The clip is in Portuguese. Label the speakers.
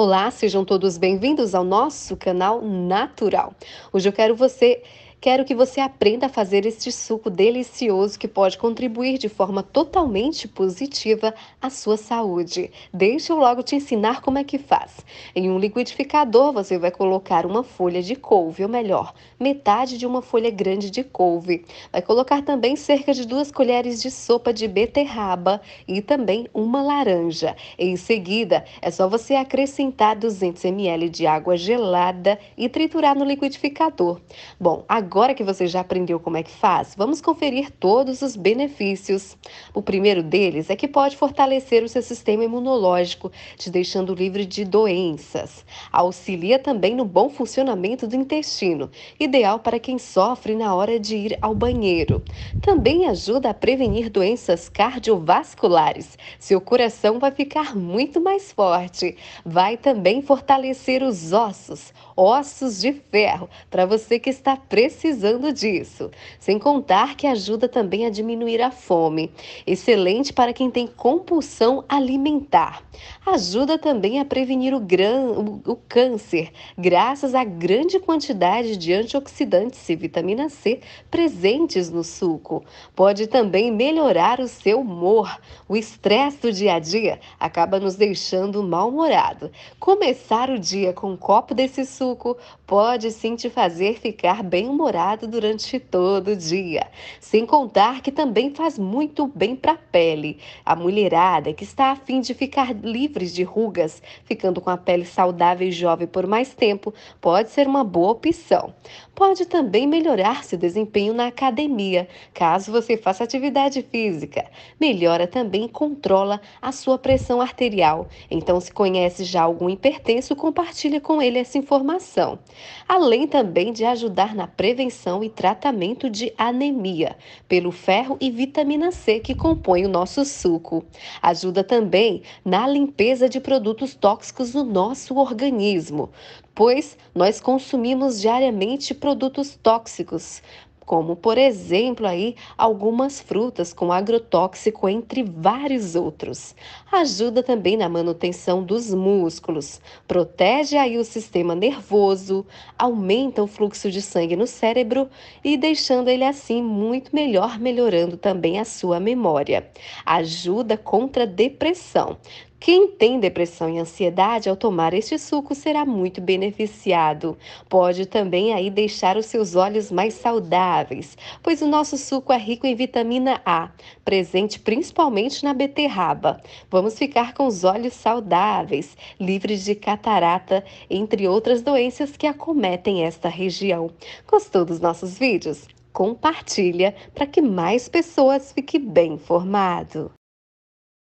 Speaker 1: Olá, sejam todos bem-vindos ao nosso canal Natural. Hoje eu quero você Quero que você aprenda a fazer este suco delicioso que pode contribuir de forma totalmente positiva à sua saúde. Deixa eu logo te ensinar como é que faz. Em um liquidificador, você vai colocar uma folha de couve, ou melhor, metade de uma folha grande de couve. Vai colocar também cerca de duas colheres de sopa de beterraba e também uma laranja. Em seguida, é só você acrescentar 200 ml de água gelada e triturar no liquidificador. Bom, agora Agora que você já aprendeu como é que faz, vamos conferir todos os benefícios. O primeiro deles é que pode fortalecer o seu sistema imunológico, te deixando livre de doenças. Auxilia também no bom funcionamento do intestino, ideal para quem sofre na hora de ir ao banheiro. Também ajuda a prevenir doenças cardiovasculares. Seu coração vai ficar muito mais forte. Vai também fortalecer os ossos, ossos de ferro, para você que está precisando precisando disso. Sem contar que ajuda também a diminuir a fome. Excelente para quem tem compulsão alimentar. Ajuda também a prevenir o, gran... o câncer, graças à grande quantidade de antioxidantes e vitamina C presentes no suco. Pode também melhorar o seu humor. O estresse do dia a dia acaba nos deixando mal-humorado. Começar o dia com um copo desse suco pode sim te fazer ficar bem-humorado namorado durante todo o dia. Sem contar que também faz muito bem para a pele. A mulherada que está a fim de ficar livres de rugas, ficando com a pele saudável e jovem por mais tempo, pode ser uma boa opção. Pode também melhorar seu desempenho na academia, caso você faça atividade física. Melhora também e controla a sua pressão arterial. Então, se conhece já algum hipertenso, compartilhe com ele essa informação. Além também de ajudar na prevenção prevenção e tratamento de anemia, pelo ferro e vitamina C que compõem o nosso suco. Ajuda também na limpeza de produtos tóxicos no nosso organismo, pois nós consumimos diariamente produtos tóxicos, como por exemplo aí algumas frutas com agrotóxico entre vários outros. Ajuda também na manutenção dos músculos, protege aí o sistema nervoso, aumenta o fluxo de sangue no cérebro e deixando ele assim muito melhor, melhorando também a sua memória. Ajuda contra a depressão. Quem tem depressão e ansiedade ao tomar este suco será muito beneficiado. Pode também aí deixar os seus olhos mais saudáveis, pois o nosso suco é rico em vitamina A, presente principalmente na beterraba. Vamos ficar com os olhos saudáveis, livres de catarata, entre outras doenças que acometem esta região. Gostou dos nossos vídeos? Compartilha para que mais pessoas fiquem bem informado.